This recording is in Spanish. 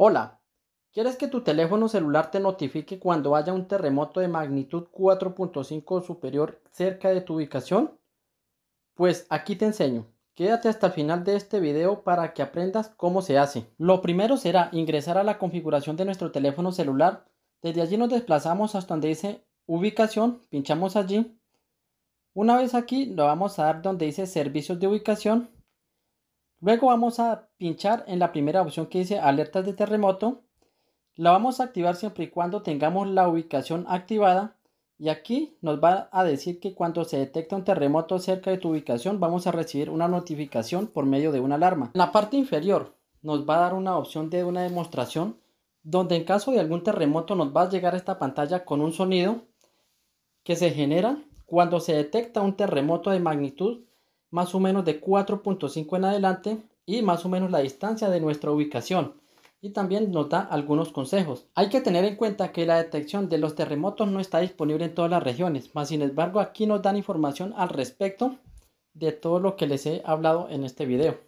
Hola, ¿quieres que tu teléfono celular te notifique cuando haya un terremoto de magnitud 4.5 o superior cerca de tu ubicación? Pues aquí te enseño. Quédate hasta el final de este video para que aprendas cómo se hace. Lo primero será ingresar a la configuración de nuestro teléfono celular. Desde allí nos desplazamos hasta donde dice ubicación, pinchamos allí. Una vez aquí, lo vamos a dar donde dice servicios de ubicación Luego vamos a pinchar en la primera opción que dice alertas de terremoto. La vamos a activar siempre y cuando tengamos la ubicación activada. Y aquí nos va a decir que cuando se detecta un terremoto cerca de tu ubicación vamos a recibir una notificación por medio de una alarma. En la parte inferior nos va a dar una opción de una demostración donde en caso de algún terremoto nos va a llegar a esta pantalla con un sonido que se genera cuando se detecta un terremoto de magnitud más o menos de 4.5 en adelante y más o menos la distancia de nuestra ubicación. Y también nos da algunos consejos. Hay que tener en cuenta que la detección de los terremotos no está disponible en todas las regiones, más sin embargo aquí nos dan información al respecto de todo lo que les he hablado en este video.